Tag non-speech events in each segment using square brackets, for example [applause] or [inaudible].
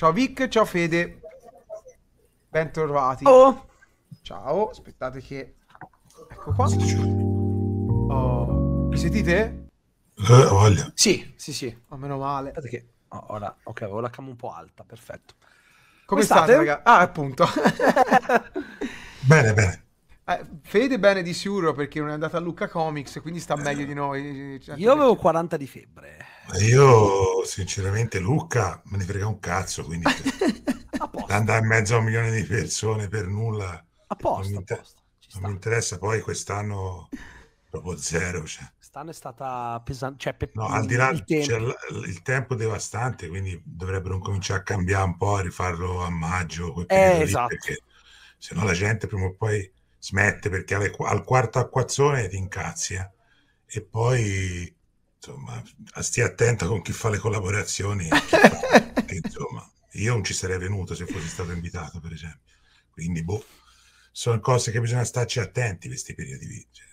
Ciao Vic, ciao Fede. Bentornati. Oh. Ciao, aspettate che... Ecco qua. Oh. Mi sentite? Eh, voglia. Sì, sì, sì. Oh, meno male. Aspetta che... Oh, ora... Ok, avevo la cam un po' alta, perfetto. Come, Come state? state raga? Ah, appunto. [laughs] [laughs] bene, bene. Eh, Fede bene di sicuro perché non è andata a Lucca Comics, quindi sta eh, meglio di noi. Eh, eh, cioè, io avevo 40 di febbre. Io sinceramente Lucca me ne frega un cazzo, quindi [laughs] cioè, andare in mezzo a un milione di persone per nulla. Apposta, non, mi, inter- non mi interessa, poi quest'anno proprio zero. Cioè. Quest'anno è stata pesante. Cioè, pe- no, al di là del tempo. il tempo devastante, quindi dovrebbero cominciare a cambiare un po', a rifarlo a maggio. Eh, esatto. Lì, perché se no la gente prima o poi smette perché alle, al quarto acquazzone ti incazzi. Eh. E poi, insomma, stia attenta con chi fa le collaborazioni. Fa, [laughs] insomma, io non ci sarei venuto se fossi stato invitato, per esempio. Quindi, boh, sono cose che bisogna starci attenti questi periodi lì. Cioè,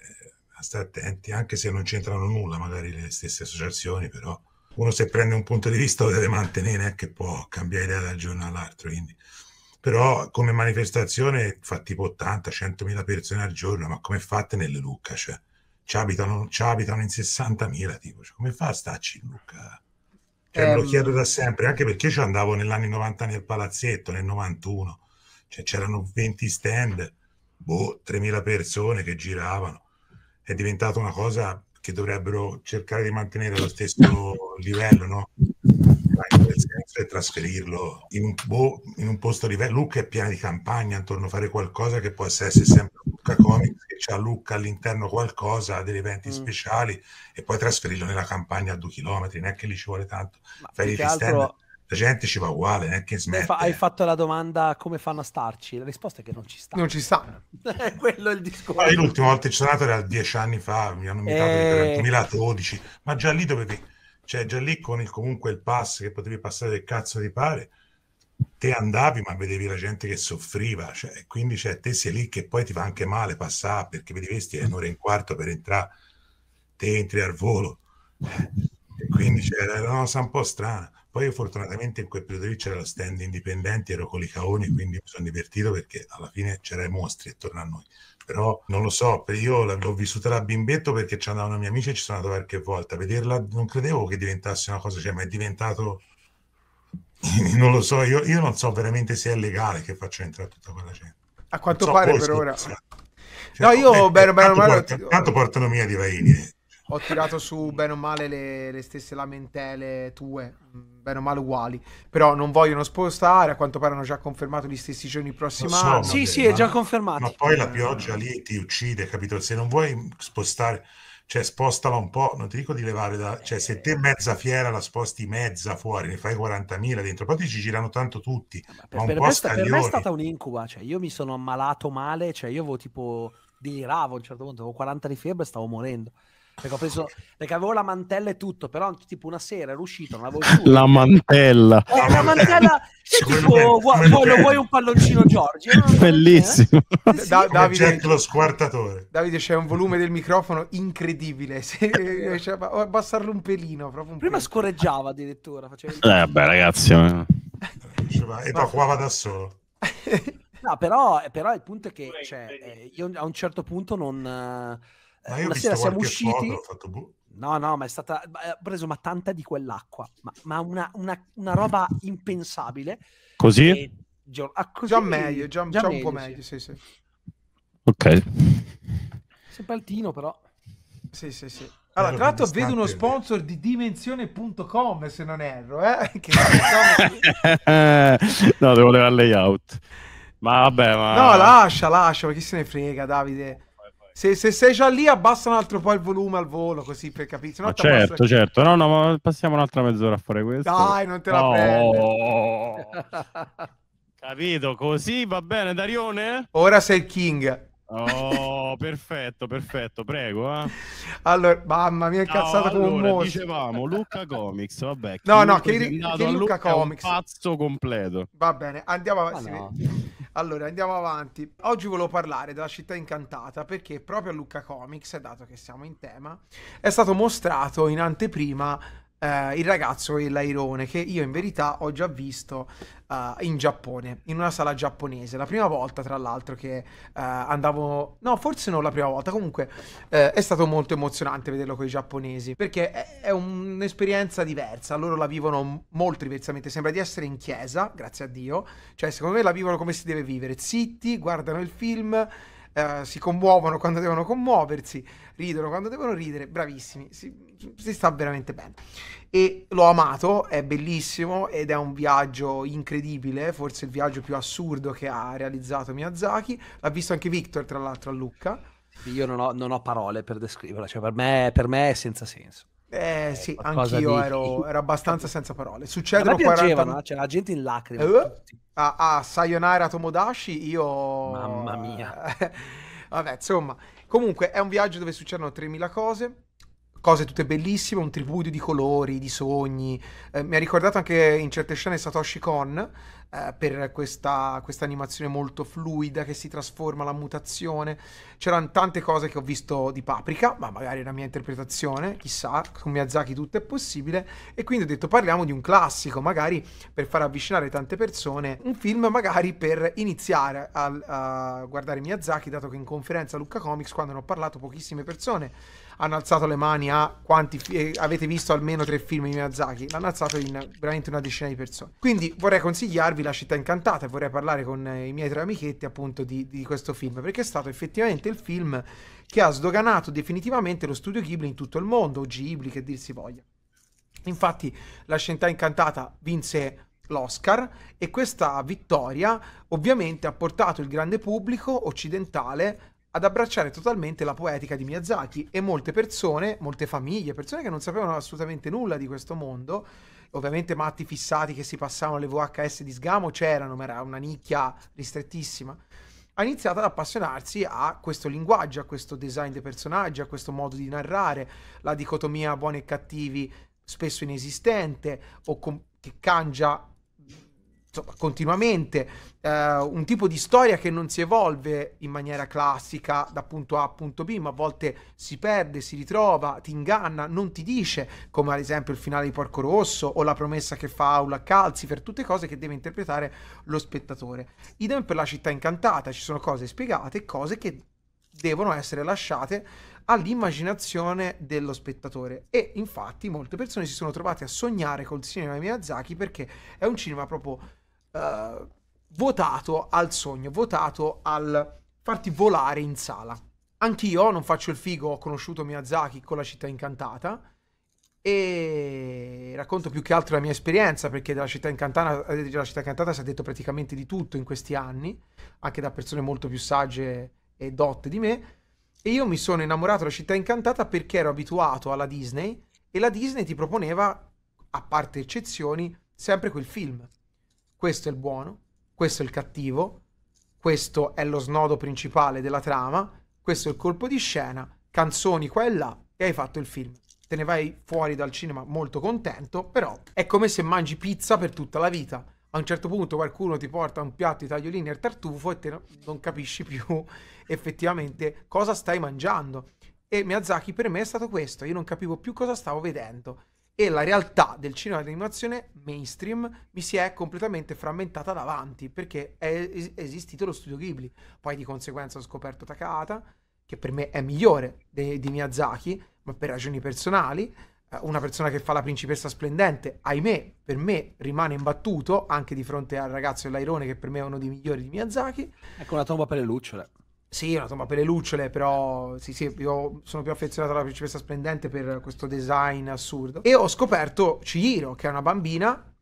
stare attenti, anche se non c'entrano nulla magari le stesse associazioni, però uno se prende un punto di vista lo deve mantenere, eh, che può cambiare idea da giorno all'altro. Quindi però come manifestazione fa tipo 80-100.000 persone al giorno, ma come fate nelle Lucca? Cioè, ci abitano, ci abitano in 60.000, tipo, cioè, come fa a starci in Lucca? Cioè, eh, me lo ehm. chiedo da sempre, anche perché ci andavo negli anni 90 nel palazzetto, nel 91, cioè, c'erano 20 stand, boh, 3.000 persone che giravano, è diventata una cosa che dovrebbero cercare di mantenere lo stesso livello, no? del senso è trasferirlo in un, boh, in un posto diverso. Lucca è piena di campagna, intorno a fare qualcosa che può essere sempre Lucca Comics, che a Lucca all'interno qualcosa, degli eventi mm. speciali, e poi trasferirlo nella campagna a due chilometri, neanche lì ci vuole tanto. Fai altro... La gente ci va uguale, neanche smette. hai fatto la domanda come fanno a starci? La risposta è che non ci sta. Non ci stanno. [laughs] Quello è il discorso. Ma l'ultima volta che ci sono andato era dieci anni fa, mi hanno invitato eh... nel 2012, ma già lì dovevi cioè, già lì con il, comunque il pass che potevi passare del cazzo di pare, te andavi ma vedevi la gente che soffriva, cioè, quindi cioè, te sei lì che poi ti fa anche male passare perché vedi questi è un'ora e un quarto per entrare, te entri al volo. E quindi c'era cioè, una cosa un po' strana. Poi fortunatamente in quel periodo lì c'era lo stand indipendente, ero con i caoni, quindi mi sono divertito perché alla fine c'erano i mostri attorno a noi però non lo so, io l'ho vissuta da bimbetto perché ci andavano i miei amici e ci sono andato qualche volta, a vederla non credevo che diventasse una cosa, cioè ma è diventato [laughs] non lo so, io, io, non so veramente se è legale che faccia entrare tutta quella gente. A quanto so pare per ora. Cioè, no, io cioè, bene, bene, eh, tanto, bene, portano, tanto portano via di vaini. Eh ho tirato su bene o male le, le, stesse lamentele tue, mm, bene o male uguali, però non vogliono spostare, a quanto pare hanno già confermato gli stessi giorni prossimi so, Sì, sì, è già confermato. Ma poi la pioggia lì ti uccide, capito? Se non vuoi spostare, cioè spostala un po', non ti dico di levare da... Cioè se te mezza fiera la sposti mezza fuori, ne fai 40.000 dentro, poi ti ci girano tanto tutti. Ma per, ma per, me per, me, è stata un'incuba, cioè io mi sono ammalato male, cioè io avevo tipo deliravo a un certo punto, avevo 40 di febbre e stavo morendo. Perché ho preso. Perché avevo la mantella e tutto, però tipo una sera ero uscito, non avevo [laughs] La mantella. Eh, la mantella. [laughs] tipo, vuoi, vuoi, un palloncino Giorgio? Eh. Bellissimo. Eh? sì, da- Davide, lo squartatore. Davide, c'è un volume del microfono incredibile. [laughs] Se cioè, a abbassarlo un pelino. Proprio un Prima pelino. scorreggiava addirittura. Faceva... Eh beh, ragazzi. E da qua va da solo. No, però, però, il punto è che cioè, eh, io a un certo punto non ma eh, io una sera siamo usciti. Foto, fatto bu- boh. no, no, ma è stata. Ha eh, preso ma tanta di quell'acqua, ma, ma una, una, una, roba impensabile. Così? gio- ah, così già meglio, già, già, già un po' meglio. Sì. Sì, sì. Ok. Sempre altino, però. Sì, sì, sì. Allora, tra l'altro vedo uno eh. sponsor di dimensione.com se non erro, eh? [laughs] che... [laughs] no, devo levare layout. Ma vabbè, ma... No, lascia, lascia, ma chi se ne frega, Davide se, se, sei già lì, abbassa un altro po' il volume al volo, così per capire. No, certo, abbassa... certo. No, no, ma passiamo un'altra mezz'ora a fare questo. Dai, non te la no. prendo. [laughs] Capito, così va bene, Darione? Ora sei il king. Oh, perfetto, perfetto, prego. Eh. Allora, mamma mia, incazzata no, come allora, un mostro. Dicevamo Luca Comics, vabbè. No, no, che, che Luca, Luca Comics. È un pazzo completo. Va bene, andiamo avanti. Ah, no. Allora, andiamo avanti. Oggi volevo parlare della città incantata perché proprio a Lucca Comics, dato che siamo in tema, è stato mostrato in anteprima Uh, il ragazzo e l'airone che io in verità ho già visto uh, in Giappone, in una sala giapponese. La prima volta, tra l'altro, che uh, andavo... No, forse non la prima volta, comunque è stato molto emozionante vederlo con i giapponesi, perché è, è, un'esperienza diversa, loro la vivono molto diversamente, sembra di essere in chiesa, grazie a Dio, cioè secondo me la vivono come si deve vivere, zitti, guardano il film, si commuovono quando devono commuoversi ridono quando devono ridere, bravissimi, si, si, sta veramente bene. E l'ho amato, è bellissimo ed è un viaggio incredibile, forse il viaggio più assurdo che ha realizzato Miyazaki. L'ha visto anche Victor, tra l'altro, a Lucca. Io non ho, non ho parole per descriverla, cioè per me, per me è senza senso. Eh, sì, anch'io di... ero, [laughs] ero, abbastanza senza parole. Succedono Ma 40 anni. C'era gente in lacrime. Uh, a, a Sayonara Tomodashi, io. Mamma mia. [laughs] Vabbè, insomma, Comunque è un viaggio dove succedono 3000 cose cose tutte bellissime, un tripudio di colori, di sogni. Eh, mi ha ricordato anche in certe scene Satoshi Kon eh, per questa, questa, animazione molto fluida che si trasforma, la mutazione. C'erano tante cose che ho visto di Paprika, ma magari la mia interpretazione, chissà, con Miyazaki tutto è possibile. E quindi ho detto parliamo di un classico, magari per far avvicinare tante persone, un film magari per iniziare a, a guardare Miyazaki, dato che in conferenza a Lucca Comics, quando ne ho parlato, pochissime persone hanno alzato le mani a quanti eh, avete visto almeno tre film di Miyazaki, l'hanno alzato in veramente una decina di persone. Quindi vorrei consigliarvi La città incantata e vorrei parlare con eh, i miei tre amichetti appunto di, di questo film, perché è stato effettivamente il film che ha sdoganato definitivamente lo studio Ghibli in tutto il mondo, o Ghibli che dir si voglia. Infatti La città incantata vinse l'Oscar e questa vittoria ovviamente ha portato il grande pubblico occidentale ad abbracciare totalmente la poetica di Miyazaki e molte persone, molte famiglie, persone che non sapevano assolutamente nulla di questo mondo, ovviamente matti fissati che si passavano le VHS di sgamo c'erano, ma era una nicchia ristrettissima. Ha iniziato ad appassionarsi a questo linguaggio, a questo design dei personaggi, a questo modo di narrare, la dicotomia buoni e cattivi spesso inesistente o com- che cangia continuamente eh, un tipo di storia che non si evolve in maniera classica da punto A a punto B, ma a volte si perde, si ritrova, ti inganna, non ti dice, come ad esempio il finale di Porco Rosso o la promessa che fa Aula a Calzi, per tutte cose che deve interpretare lo spettatore. Idem per la città incantata, ci sono cose spiegate, cose che devono essere lasciate all'immaginazione dello spettatore e infatti molte persone si sono trovate a sognare col cinema di Miyazaki perché è un cinema proprio eh, votato al sogno, votato al farti volare in sala. Anch'io non faccio il figo, ho conosciuto Miyazaki con la città incantata e racconto più che altro la mia esperienza perché della città eh, della città incantata si è detto praticamente di tutto in questi anni, anche da persone molto più sagge e dotte di me. E io mi sono innamorato della città incantata perché ero abituato alla Disney e la Disney ti proponeva, a parte eccezioni, sempre quel film questo è il buono, questo è il cattivo, questo è lo snodo principale della trama, questo è il colpo di scena, canzoni qua e là e hai fatto il film. Te ne vai fuori dal cinema molto contento, però è come se mangi pizza per tutta la vita. A un certo punto qualcuno ti porta un piatto di tagliolini al tartufo e te non capisci più [laughs] effettivamente cosa stai mangiando. E Miyazaki per me è stato questo, io non capivo più cosa stavo vedendo e la realtà del cinema di animazione mainstream mi si è completamente frammentata davanti perché è esistito lo studio Ghibli. Poi di conseguenza ho scoperto Takahata, che per me è migliore di, di Miyazaki, ma per ragioni personali. Eh, una persona che fa la principessa splendente, ahimè, per me rimane imbattuto anche di fronte al ragazzo e che per me è uno dei migliori di Miyazaki. Ecco una tomba per le lucciole. Sì, una tomba per le lucciole, però sì, sì, io sono più affezionato alla principessa splendente per questo design assurdo. E ho scoperto Chihiro, che è una bambina,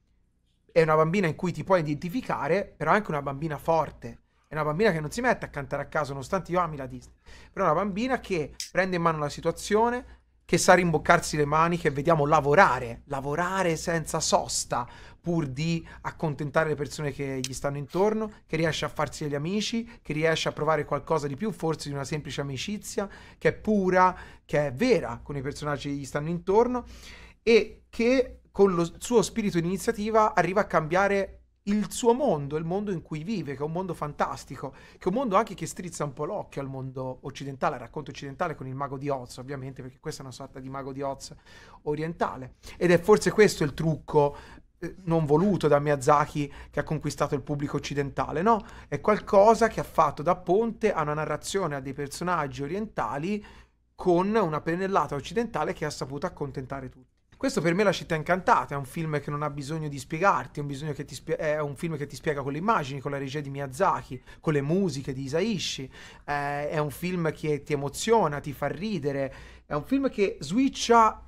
è una bambina in cui ti puoi identificare, però è anche una bambina forte. È una bambina che non si mette a cantare a caso, nonostante io ami la Disney. Però è una bambina che prende in mano la situazione, che sa rimboccarsi le maniche e vediamo lavorare, lavorare senza sosta pur di accontentare le persone che gli stanno intorno, che riesce a farsi degli amici, che riesce a provare qualcosa di più, forse di una semplice amicizia, che è pura, che è vera con i personaggi che gli stanno intorno e che con lo suo spirito di iniziativa arriva a cambiare il suo mondo, il mondo in cui vive, che è un mondo fantastico, che è un mondo anche che strizza un po' l'occhio al mondo occidentale, al racconto occidentale con il mago di Oz, ovviamente, perché questa è una sorta di mago di Oz orientale. Ed è forse questo il trucco eh, non voluto da Miyazaki che ha conquistato il pubblico occidentale, no? È qualcosa che ha fatto da ponte a una narrazione, a dei personaggi orientali con una pennellata occidentale che ha saputo accontentare tutti. Questo per me è La città incantata, è un film che non ha bisogno di spiegarti, è un, che spie- è un film che ti spiega con le immagini, con la regia di Miyazaki, con le musiche di Isaishi, eh, è un film che ti emoziona, ti fa ridere, è un film che switcha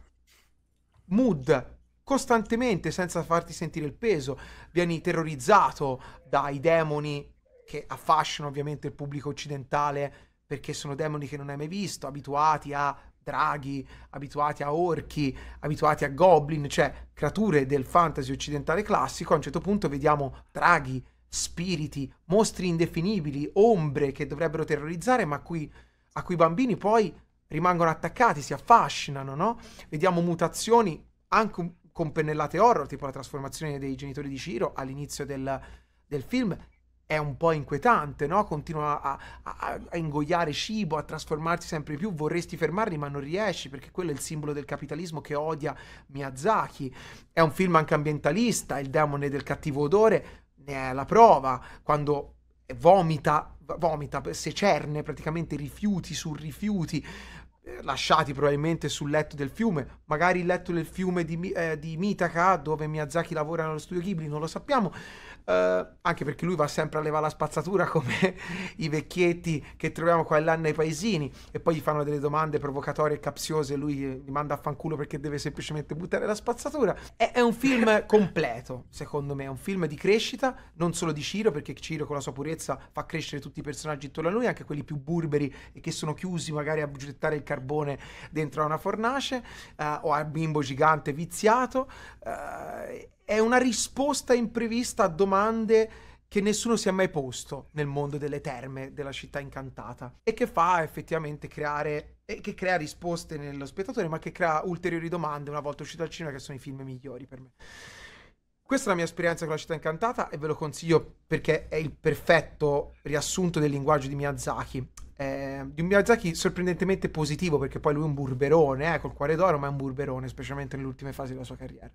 mood costantemente senza farti sentire il peso, vieni terrorizzato dai demoni che affascinano ovviamente il pubblico occidentale perché sono demoni che non hai mai visto, abituati a draghi, abituati a orchi, abituati a goblin, cioè creature del fantasy occidentale classico, a un certo punto vediamo draghi, spiriti, mostri indefinibili, ombre che dovrebbero terrorizzare, ma cui, a cui i bambini poi rimangono attaccati, si affascinano, no? Vediamo mutazioni anche con pennellate horror, tipo la trasformazione dei genitori di Ciro all'inizio del, del film, è un po' inquietante, no? Continua a, a, a, ingoiare cibo, a trasformarsi sempre più, vorresti fermarli ma non riesci perché quello è il simbolo del capitalismo che odia Miyazaki. È un film anche ambientalista, il demone del cattivo odore ne è la prova, quando vomita, vomita, se cerne praticamente rifiuti su rifiuti eh, lasciati probabilmente sul letto del fiume, magari il letto del fiume di, eh, di Mitaka dove Miyazaki lavora nello studio Ghibli, non lo sappiamo, eh, anche perché lui va sempre a levare la spazzatura [laughs] come i vecchietti che troviamo qua e là nei paesini e poi gli fanno delle domande provocatorie e capziose e lui li manda a fanculo perché deve semplicemente buttare la spazzatura. È, è un film [laughs] completo, secondo me, è un film di crescita, non solo di Ciro, perché Ciro con la sua purezza fa crescere tutti i personaggi intorno a lui, anche quelli più burberi e che sono chiusi magari a gettare il carbone dentro a una fornace eh, o al bimbo gigante viziato. Eh, è una risposta imprevista a domande che nessuno si è mai posto nel mondo delle terme della città incantata e che fa effettivamente creare e che crea risposte nello spettatore ma che crea ulteriori domande una volta uscito al cinema che sono i film migliori per me. Questa è la mia esperienza con la città incantata e ve lo consiglio perché è il perfetto riassunto del linguaggio di Miyazaki. Eh, di un Miyazaki sorprendentemente positivo perché poi lui è un burberone, eh, col cuore d'oro, ma è un burberone, specialmente nelle ultime fasi della sua carriera.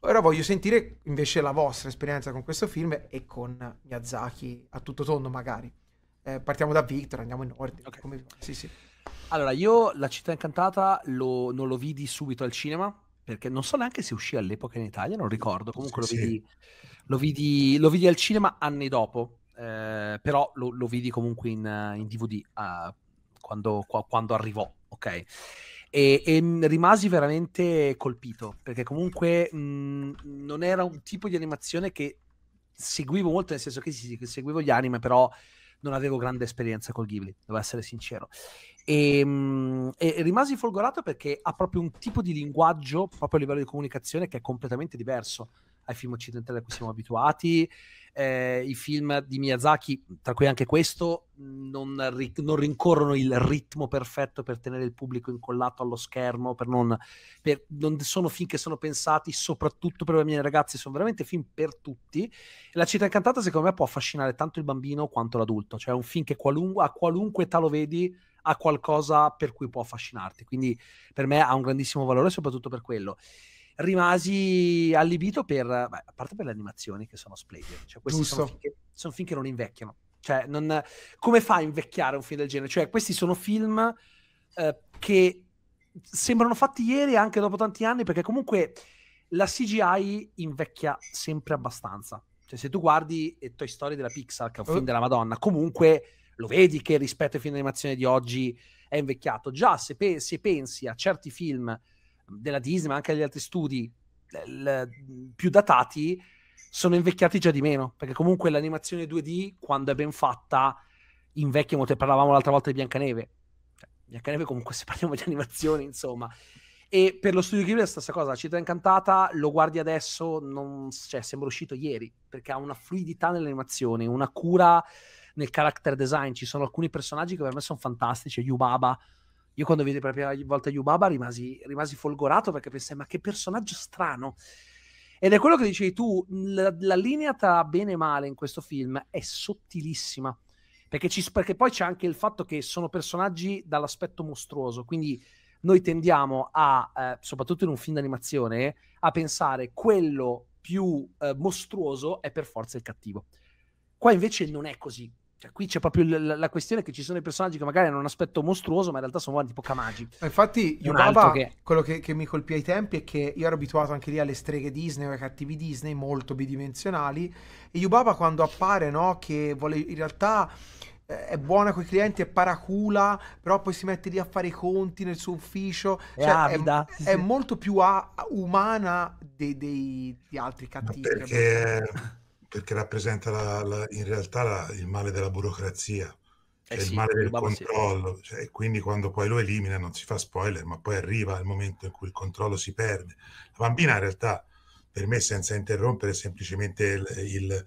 Ora voglio sentire invece la vostra esperienza con questo film e con Miyazaki a tutto tondo magari. Eh, partiamo da Victor, andiamo in ordine. Okay. Come... Sì, sì. Allora, io La città incantata lo, non lo vidi subito al cinema, perché non so neanche se uscì all'epoca in Italia, non ricordo, comunque sì, lo, vidi, lo, vidi, lo, vidi, al cinema anni dopo, eh, però lo, lo, vidi comunque in, in DVD uh, eh, quando, qua, quando, arrivò, ok? E, e, rimasi veramente colpito perché comunque mh, mhmm, non era un tipo di animazione che seguivo molto nel senso che sì, seguivo gli anime però non avevo grande esperienza col Ghibli devo essere sincero e, ehm, mh, e, rimasi folgorato perché ha proprio un tipo di linguaggio proprio a livello di comunicazione che è completamente diverso ai film occidentali a cui siamo abituati. Eh, I film di Miyazaki, tra cui anche questo, non, ri- non, rincorrono il ritmo perfetto per tenere il pubblico incollato allo schermo, per non, per, non sono film che sono pensati soprattutto per i miei ragazzi, sono veramente film per tutti. La città incantata secondo me può affascinare tanto il bambino quanto l'adulto, cioè è un film che qualun- a qualunque età lo vedi ha qualcosa per cui può affascinarti, quindi per me ha un grandissimo valore soprattutto per quello rimasi allibito per, beh, a parte per le animazioni che sono splendide, cioè questi sono film, che, sono film che non invecchiano. Cioè, non, come fa a invecchiare un film del genere? Cioè, questi sono film eh, che sembrano fatti ieri anche dopo tanti anni, perché comunque la CGI invecchia sempre abbastanza. Cioè, se tu guardi Toy Story della Pixar, che è un film eh. della Madonna, comunque lo vedi che rispetto ai film di animazione di oggi è invecchiato. Già, se, pe- se pensi a certi film della Disney, ma anche degli altri studi del, più datati, sono invecchiati già di meno, perché comunque l'animazione 2D, quando è ben fatta, invecchia molto. Parlavamo l'altra volta di Biancaneve. Cioè, Biancaneve comunque, se parliamo di animazione, insomma. E per lo studio Ghibli è la stessa cosa, la città incantata lo guardi adesso, non, cioè, sembra uscito ieri, perché ha una fluidità nell'animazione, una cura nel character design, ci sono alcuni personaggi che per me sono fantastici, Yubaba, io quando vidi per la prima volta Yubaba rimasi, rimasi folgorato perché pensai, ma che personaggio strano. Ed è quello che dicevi tu, la, la linea tra bene e male in questo film è sottilissima. Perché, ci, perché, poi c'è anche il fatto che sono personaggi dall'aspetto mostruoso, quindi noi tendiamo a, eh, soprattutto in un film d'animazione, a pensare quello più eh, mostruoso è per forza il cattivo. Qua invece non è così. Cioè, qui c'è proprio l- la, questione che ci sono i personaggi che magari hanno un aspetto mostruoso, ma in realtà sono tipo Kamagi. Infatti, Yubaba, che... quello che, che, mi colpì ai tempi è che io ero abituato anche lì alle streghe Disney o ai cattivi Disney, molto bidimensionali. E Yubaba quando appare, no, che vuole in realtà eh, è buona con i clienti, è paracula, però poi si mette lì a fare i conti nel suo ufficio. È, cioè, è, è molto più a, umana dei, dei, di altri cattivi. Perché perché rappresenta la, la, in realtà la, il male della burocrazia, eh cioè eh sì, il male del controllo, sì. cioè, quindi quando poi lo elimina non si fa spoiler, ma poi arriva il momento in cui il controllo si perde. La bambina in realtà, per me, senza interrompere, è semplicemente il, il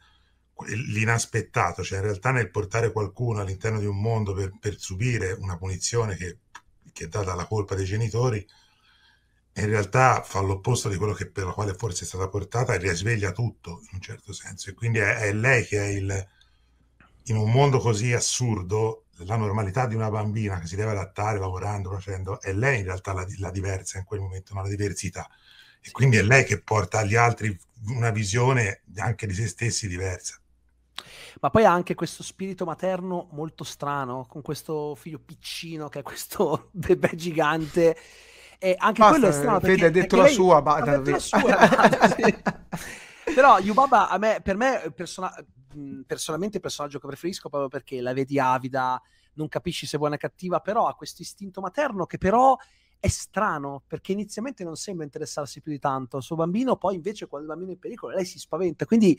l'inaspettato, cioè in realtà nel portare qualcuno all'interno di un mondo per, per subire una punizione che, che, è data alla colpa dei genitori, in realtà fa l'opposto di quello che, per la quale forse è stata portata e risveglia tutto in un certo senso. E quindi è, è lei che è il, in un mondo così assurdo, la normalità di una bambina che si deve adattare lavorando, facendo, è lei in realtà la, la diversa in quel momento, no? la diversità. E quindi è lei che porta agli altri una visione anche di se stessi diversa. Ma poi ha anche questo spirito materno molto strano, con questo figlio piccino che è questo [laughs] bebè gigante e anche Basta, quello è strano. Fede ha detto la sua, ma... detto la sua, sì. Però Yubaba a me, per me persona- personalmente il personaggio che preferisco proprio perché la vedi avida, non capisci se è buona o cattiva, però ha questo istinto materno che però è strano perché inizialmente non sembra interessarsi più di tanto al suo bambino, poi invece quando il bambino è in pericolo lei si spaventa, quindi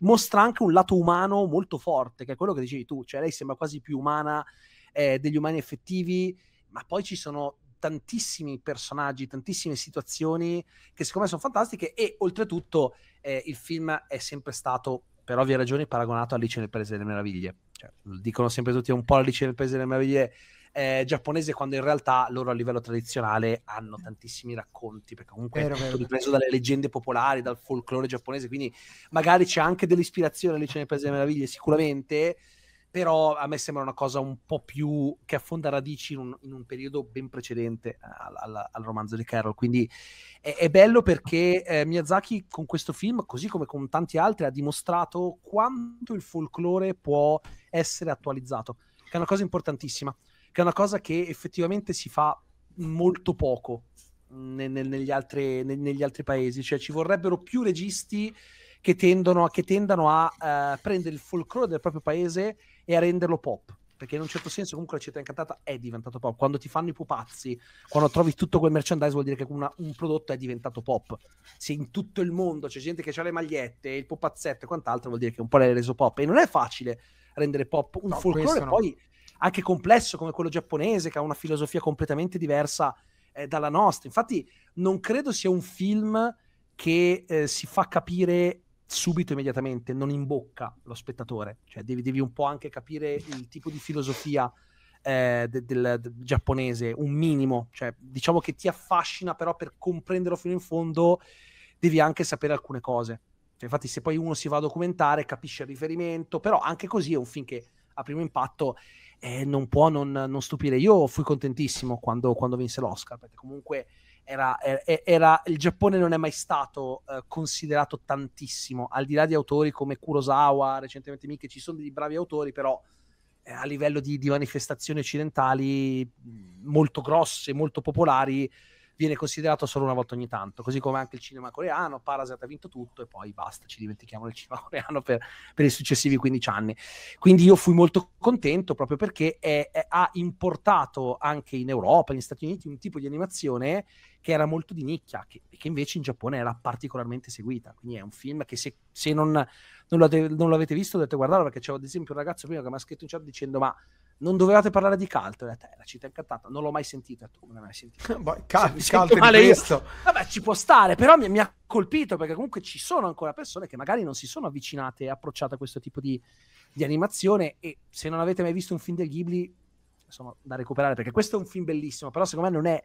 mostra anche un lato umano molto forte, che è quello che dicevi tu, cioè lei sembra quasi più umana eh, degli umani effettivi, ma poi ci sono tantissimi personaggi, tantissime situazioni che secondo me sono fantastiche e oltretutto eh, il film è sempre stato, per ovvie ragioni, paragonato a Alice nel Paese delle Meraviglie. Cioè, dicono sempre tutti un po' Alice nel Paese delle Meraviglie eh, giapponese quando in realtà loro a livello tradizionale hanno tantissimi racconti perché comunque vero, è tutto ripreso dalle leggende popolari dal folklore giapponese quindi magari c'è anche dell'ispirazione lì c'è nel Paese delle Meraviglie sicuramente però a me sembra una cosa un po' più che affonda radici in un, in un periodo ben precedente al, al, al, romanzo di Carol. Quindi è, è bello perché eh, Miyazaki con questo film, così come con tanti altri, ha dimostrato quanto il folklore può essere attualizzato, che è una cosa importantissima, che è una cosa che effettivamente si fa molto poco ne, ne, negli, altri, ne, negli, altri, paesi, cioè ci vorrebbero più registi che, tendono, che tendano a uh, prendere il folklore del proprio paese e a renderlo pop perché in un certo senso comunque la città incantata è diventato pop. Quando ti fanno i pupazzi, quando trovi tutto quel merchandise, vuol dire che una, un prodotto è diventato pop. Se in tutto il mondo c'è gente che ha le magliette, il pupazzetto e quant'altro, vuol dire che un po' l'hai reso pop. E non è facile rendere pop un no, folklore no. poi anche complesso come quello giapponese, che ha una filosofia completamente diversa eh, dalla nostra. Infatti, non credo sia un film che eh, si fa capire subito immediatamente non in bocca lo spettatore, cioè devi, devi un po' anche capire il tipo di filosofia eh, del, del, del, giapponese, un minimo, cioè diciamo che ti affascina però per comprenderlo fino in fondo devi anche sapere alcune cose. Cioè, infatti se poi uno si va a documentare capisce il riferimento, però anche così è un film che a primo impatto eh, non può non, non, stupire. Io fui contentissimo quando, quando vinse l'Oscar, perché comunque era, er, era, il Giappone non è mai stato eh, considerato tantissimo, al di là di autori come Kurosawa, recentemente Miki, ci sono dei bravi autori, però eh, a livello di, di, manifestazioni occidentali mm, molto grosse, molto popolari, viene considerato solo una volta ogni tanto, così come anche il cinema coreano, Parasite ha vinto tutto e poi basta, ci dimentichiamo del cinema [laughs] coreano per, per i successivi 15 anni. Quindi io fui molto contento proprio perché è, è, ha importato anche in Europa, negli Stati Uniti, un tipo di animazione che era molto di nicchia, che, che, invece in Giappone era particolarmente seguita. Quindi è un film che se, se non, non, l'avete, non, l'avete, visto dovete guardarlo, perché c'è ad esempio un ragazzo prima che mi ha scritto in chat dicendo ma non dovevate parlare di Cult? E ho detto, eh, la incantata, non l'ho mai sentita, tu non l'hai mai sentita. [laughs] Boh, cal- Cult male io. Vabbè, ci può stare, però mi, mi, ha colpito perché comunque ci sono ancora persone che magari non si sono avvicinate e approcciate a questo tipo di, di animazione e se non avete mai visto un film del Ghibli, insomma, da recuperare perché questo è un film bellissimo, però secondo me non è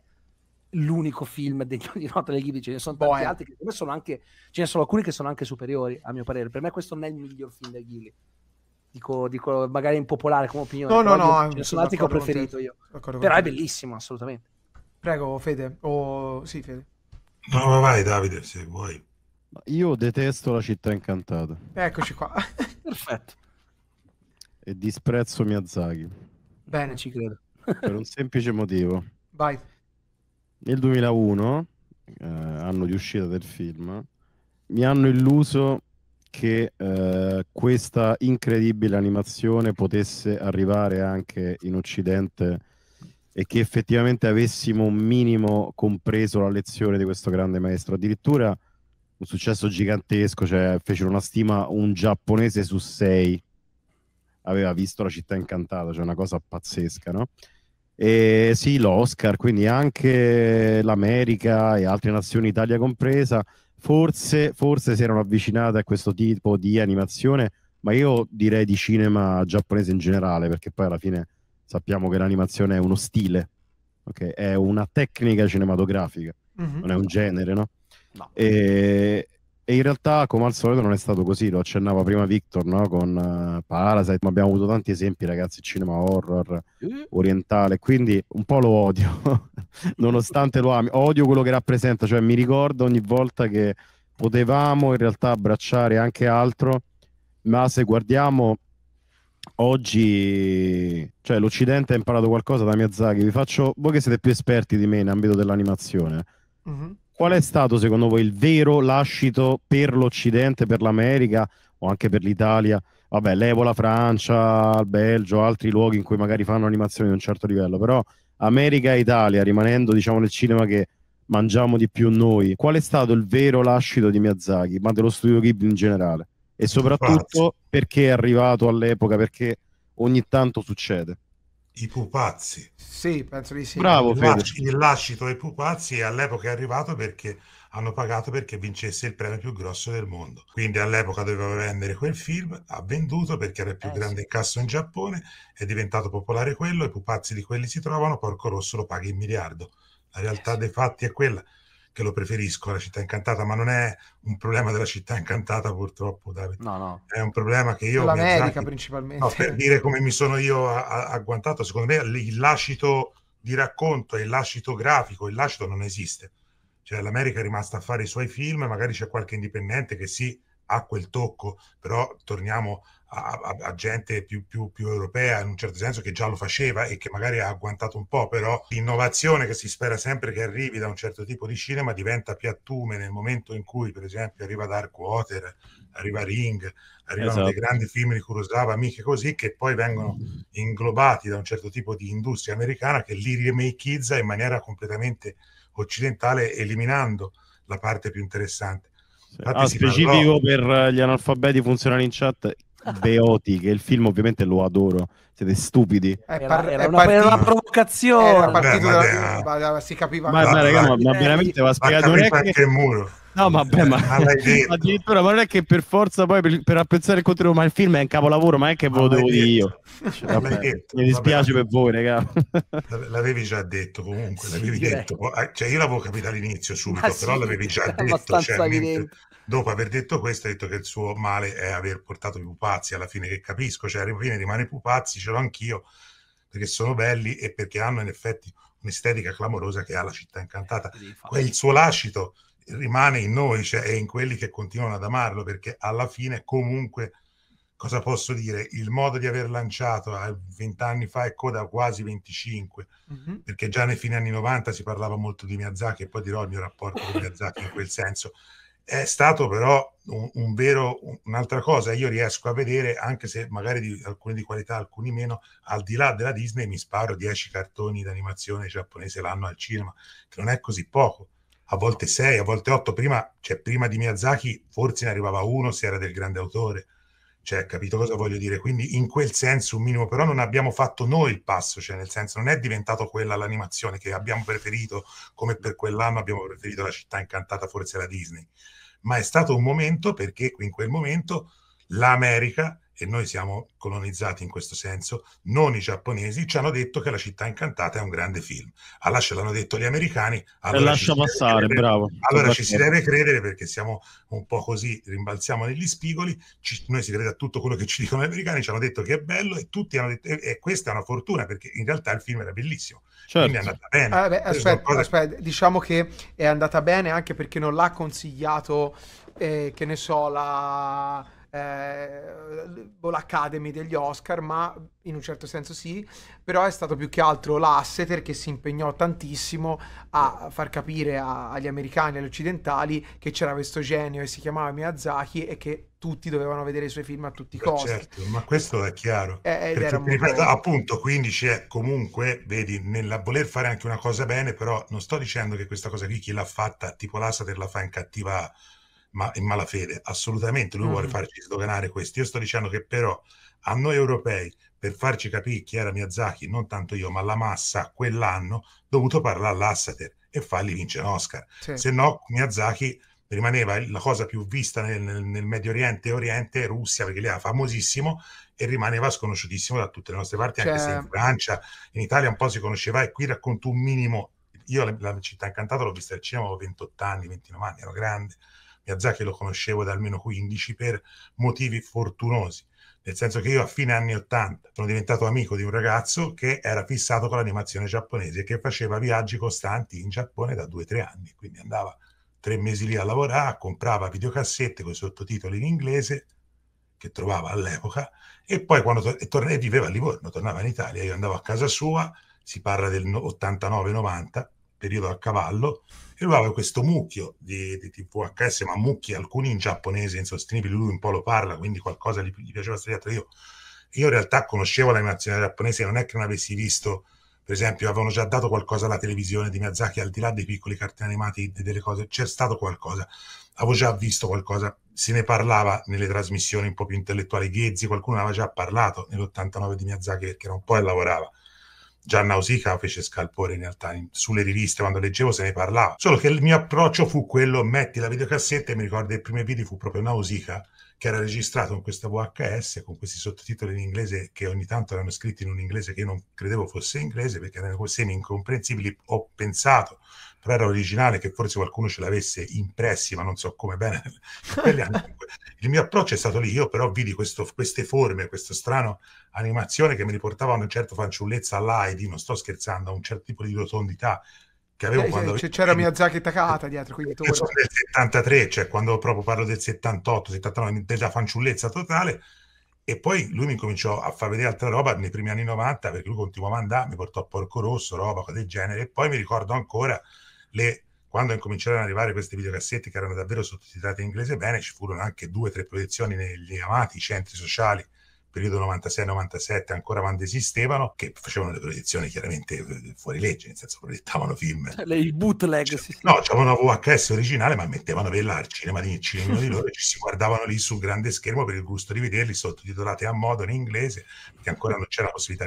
l'unico film degno [laughs] di nota degli Ghibli, ce ne sono boh, tanti Boy. Eh. altri, che sono anche, ce ne sono alcuni che sono anche superiori, a mio parere. Per me questo non è il miglior film degli Ghibli. Dico, dico magari impopolare come opinione. No, no, no. Io, ce ne sono altri che ho preferito io. Però è bellissimo, assolutamente. Prego, Fede. Oh, sì, Fede. No, ma vai Davide, se vuoi. Io detesto la città incantata. Eccoci qua. [laughs] Perfetto. E disprezzo Miyazaki. Bene, ci credo. per un semplice motivo. Vai nel 2001, eh, anno di uscita del film, mi hanno illuso che eh, questa incredibile animazione potesse arrivare anche in Occidente e che effettivamente avessimo un minimo compreso la lezione di questo grande maestro. Addirittura un successo gigantesco, cioè fecero una stima un giapponese su sei aveva visto la città incantata, cioè una cosa pazzesca, no? Eh, sì, l'Oscar, quindi anche l'America e altre nazioni, Italia compresa, forse, forse si erano avvicinate a questo tipo di animazione, ma io direi di cinema giapponese in generale, perché poi alla fine sappiamo che l'animazione è uno stile, okay? è una tecnica cinematografica, mm-hmm. non è un genere, no? No. E, e in realtà, come al solito, non è stato così. Lo accennava prima Victor no? con uh, Parasite, ma abbiamo avuto tanti esempi, ragazzi, cinema horror mm. orientale. Quindi un po' lo odio, [laughs] nonostante lo ami. Odio quello che rappresenta. Cioè, mi ricordo ogni volta che potevamo in realtà abbracciare anche altro, ma se guardiamo oggi, cioè, l'Occidente ha imparato qualcosa da Miyazaki. Vi faccio, voi che siete più esperti di me in ambito dell'animazione. Mm-hmm Qual è stato secondo voi il vero lascito per l'Occidente, per l'America o anche per l'Italia? Vabbè, levo la Francia, il Belgio, altri luoghi in cui magari fanno animazioni di un certo livello, però America e Italia, rimanendo diciamo nel cinema che mangiamo di più noi, qual è stato il vero lascito di Miyazaki, ma dello studio Ghibli in generale? E soprattutto perché è arrivato all'epoca, perché ogni tanto succede i pupazzi. Sì, penso di sì. Bravo, il, lascito ai pupazzi e all'epoca è arrivato perché hanno pagato perché vincesse il premio più grosso del mondo. Quindi all'epoca doveva vendere quel film, ha venduto perché era il più eh, grande sì. incasso in Giappone, è diventato popolare quello, i pupazzi di quelli si trovano, Porco Rosso lo paga in miliardo. La realtà eh, dei fatti è quella che lo preferisco alla città incantata, ma non è un problema della città incantata purtroppo, Davide. No, no. È un problema che io... L'America azzanchi... principalmente. No, per dire come mi sono io agguantato, secondo me il lascito di racconto e il lascito grafico, il lascito non esiste. Cioè l'America è rimasta a fare i suoi film, magari c'è qualche indipendente che sì, ha quel tocco, però torniamo a, a gente più, più, più, europea in un certo senso che già lo faceva e che magari ha agguantato un po', però l'innovazione che si spera sempre che arrivi da un certo tipo di cinema diventa piattume nel momento in cui per esempio arriva Dark Water, arriva Ring, arrivano esatto. dei grandi film di Kurosawa, amiche così, che poi vengono inglobati da un certo tipo di industria americana che li remakeizza in maniera completamente occidentale eliminando la parte più interessante. Infatti ah, specifico parlò... per gli analfabeti funzionali in chat, Beoti, che il film ovviamente lo adoro. Siete stupidi. Era, era, una, era una, provocazione. Era partito Beh, da, ma, da, si capiva. Ma, ma, raga, ma, ma veramente va spiegato non è che... muro. No, vabbè, ma, ma addirittura ma non è che per forza poi per, per apprezzare il contenuto, ma il film è un capolavoro, ma è che ve lo devo dire io. Cioè, vabbè, mi dispiace vabbè. per voi, raga. L'avevi già detto comunque, l'avevi sì, eh. detto. Ah, cioè, io l'avevo capito all'inizio subito, ah, però sì, l'avevi già [laughs] detto. Cioè, niente, Dopo aver detto questo, ha detto che il suo male è aver portato i pupazzi, alla fine che capisco, cioè alla fine rimane i pupazzi, ce l'ho anch'io, perché sono belli e perché hanno in effetti un'estetica clamorosa che ha la città incantata. Eh, il suo lascito rimane in noi, cioè è in quelli che continuano ad amarlo, perché alla fine comunque cosa posso dire? Il modo di aver lanciato a eh, 20 anni fa e coda quasi 25, mm-hmm. perché già nei fine anni 90 si parlava molto di Miyazaki e poi dirò il mio rapporto con Miyazaki in quel senso. È stato però un, un vero, un'altra cosa, io riesco a vedere, anche se magari di, alcuni di qualità, alcuni meno, al di là della Disney mi sparo 10 cartoni d'animazione giapponese l'anno al cinema, che non è così poco a volte 6, a volte 8. Prima, cioè, prima di Miyazaki forse ne arrivava uno se era del grande autore. Cioè, capito cosa voglio dire? Quindi in quel senso un minimo, però non abbiamo fatto noi il passo, cioè nel senso non è diventato quella l'animazione che abbiamo preferito, come per quell'anno abbiamo preferito la città incantata, forse la Disney ma è stato un momento perché in quel momento l'America e noi siamo colonizzati in questo senso, non i giapponesi, ci hanno detto che La città incantata è un grande film. Allora ce l'hanno detto gli americani. Allora lascia passare, bravo. Allora ci si deve credere perché siamo un po' così, rimbalziamo negli spigoli, ci, noi si crede a tutto quello che ci dicono gli americani, ci hanno detto che è bello e tutti hanno detto, e, e questa è una fortuna perché in realtà il film era bellissimo. Certo. Quindi è andata bene. Ah, beh, aspetta, cose... aspetta, diciamo che è andata bene anche perché non l'ha consigliato, eh, che ne so, la... Eh, Boh, l'Academy degli Oscar, ma in un certo senso sì, però è stato più che altro l'asseter che si impegnò tantissimo a far capire a, agli americani e agli occidentali che c'era questo genio e si chiamava Miyazaki e che tutti dovevano vedere i suoi film a tutti i eh, costi. Certo, ma questo è chiaro. Eh, è, Eh, perché, ripeto, appunto, quindi c'è comunque, vedi, nel voler fare anche una cosa bene, però non sto dicendo che questa cosa qui chi l'ha fatta, tipo l'assater la fa in cattiva ma in malafede, assolutamente, lui mm. vuole farci sdoganare questo. Io sto dicendo che però a noi europei, per farci capire chi era Miyazaki, non tanto io, ma la massa quell'anno, dovuto parlare all'Assater e fargli vincere un Oscar. Sì. Se no Miyazaki rimaneva la cosa più vista nel, nel, nel Medio Oriente e Oriente, Russia, perché lì era famosissimo e rimaneva sconosciutissimo da tutte le nostre parti, cioè... anche se in certo. Francia, in Italia un po' si conosceva e qui racconto un minimo. Io la, la città incantata l'ho vista al cinema, avevo 28 anni, 29 anni, ero grande Miyazaki lo conoscevo da almeno 15 per motivi fortunosi, nel senso che io a fine anni 80 sono diventato amico di un ragazzo che era fissato con l'animazione giapponese e che faceva viaggi costanti in Giappone da 2-3 anni, quindi andava tre mesi lì a lavorare, comprava videocassette con i sottotitoli in inglese che trovava all'epoca e poi quando to- e, torn- e viveva a Livorno, tornava in Italia, io andavo a casa sua, si parla del 89-90, periodo a cavallo, e lui aveva questo mucchio di, di tipo HS, ma mucchi alcuni in giapponese insostenibili, lui un po' lo parla, quindi qualcosa gli, gli piaceva studiare. Io, io in realtà conoscevo l'animazione giapponese, non è che non avessi visto, per esempio, avevano già dato qualcosa alla televisione di Miyazaki, al di là dei piccoli cartoni animati, delle cose, c'è stato qualcosa, avevo già visto qualcosa, se ne parlava nelle trasmissioni un po' più intellettuali, Ghezzi, qualcuno aveva già parlato nell'89 di Miyazaki perché era un po' e lavorava Già Nausicaa fece scalpore in realtà sulle riviste quando leggevo se ne parlava solo che il mio approccio fu quello metti la videocassetta e mi ricordo che primi video fu proprio Nausicaa che era registrato in questa VHS, con questi sottotitoli in inglese che ogni tanto erano scritti in un inglese che io non credevo fosse inglese perché erano semi incomprensibili, ho pensato, però era originale che forse qualcuno ce l'avesse impressi, ma non so come bene. [laughs] Il mio approccio è stato lì, io però vidi questo, queste forme, questa strana animazione che mi riportava a una certa fanciullezza all'AIDI, non sto scherzando, a un certo tipo di rotondità, che avevo eh, quando... C'era avevo... Miyazaki Takata dietro, quindi tu... Sono del 73, cioè quando proprio parlo del 78, 79, della fanciullezza totale, e poi lui mi cominciò a far vedere altra roba nei primi anni 90, perché lui continuava a mandare, mi portò a Porco Rosso, roba del genere, e poi mi ricordo ancora le... Quando incominciarono ad arrivare queste videocassette che erano davvero sottotitolate in inglese bene, ci furono anche due o tre proiezioni negli amati centri sociali periodo 96-97 ancora quando esistevano, che facevano le proiezioni chiaramente eh, fuori legge, nel senso proiettavano film. Eh, il bootleg. Cioè, sì, sì. No, c'avevano una VHS originale, ma mettevano quella al cinema di, cinema di [laughs] loro, e ci si guardavano lì sul grande schermo per il gusto di vederli, sottotitolati a modo in inglese, perché ancora non c'era la possibilità.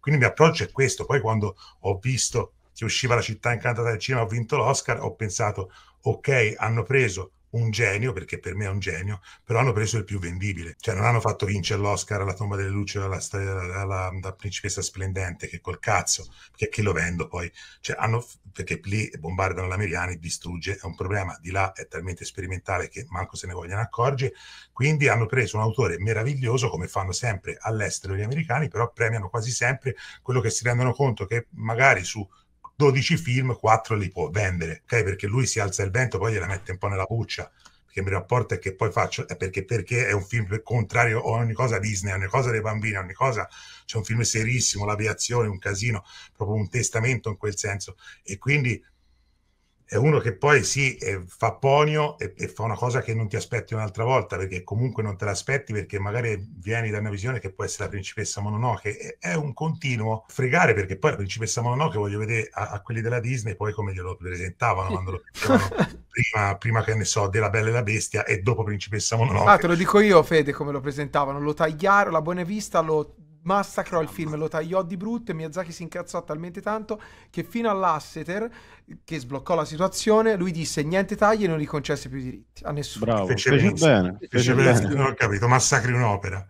Quindi il mio approccio è questo. Poi quando ho visto che usciva La città incantata del cinema, ho vinto l'Oscar, ho pensato, ok, hanno preso un genio, perché per me è un genio, però hanno preso il più vendibile. Cioè non hanno fatto vincere l'Oscar alla tomba delle luci alla, alla, alla, alla principessa splendente, che col cazzo, perché chi lo vendo poi? Cioè hanno, perché lì bombardano la Meriani, distrugge, è un problema, di là è talmente sperimentale che manco se ne vogliono accorgere, quindi hanno preso un autore meraviglioso, come fanno sempre all'estero gli americani, però premiano quasi sempre quello che si rendono conto che magari su 12 film, 4 li può vendere, ok? Perché lui si alza il vento, poi gliela mette un po' nella buccia. Perché il mio rapporto è che poi faccio, è perché, perché è un film contrario a ogni cosa Disney, a ogni cosa dei bambini, a ogni cosa. C'è un film serissimo, l'aviazione, un casino, proprio un testamento in quel senso. E quindi è uno che poi sì, eh, fa ponio e, e, fa una cosa che non ti aspetti un'altra volta, perché comunque non te l'aspetti, perché magari vieni da una visione che può essere la principessa Mononoke, è un continuo fregare, perché poi la principessa Mononoke, voglio vedere a, a quelli della Disney, poi come glielo presentavano quando lo [laughs] prima, prima, che ne so, della Bella e la Bestia e dopo principessa Mononoke. Ah, te lo dico io, Fede, come lo presentavano, lo tagliarono, la buona Vista lo massacrò il ah, film, lo tagliò di brutto e Miyazaki si incazzò talmente tanto che fino all'asseter che sbloccò la situazione, lui disse niente tagli e non gli concesse più diritti a nessuno. Bravo, fece, fece bene, fece bene. Non ho capito, massacri un'opera.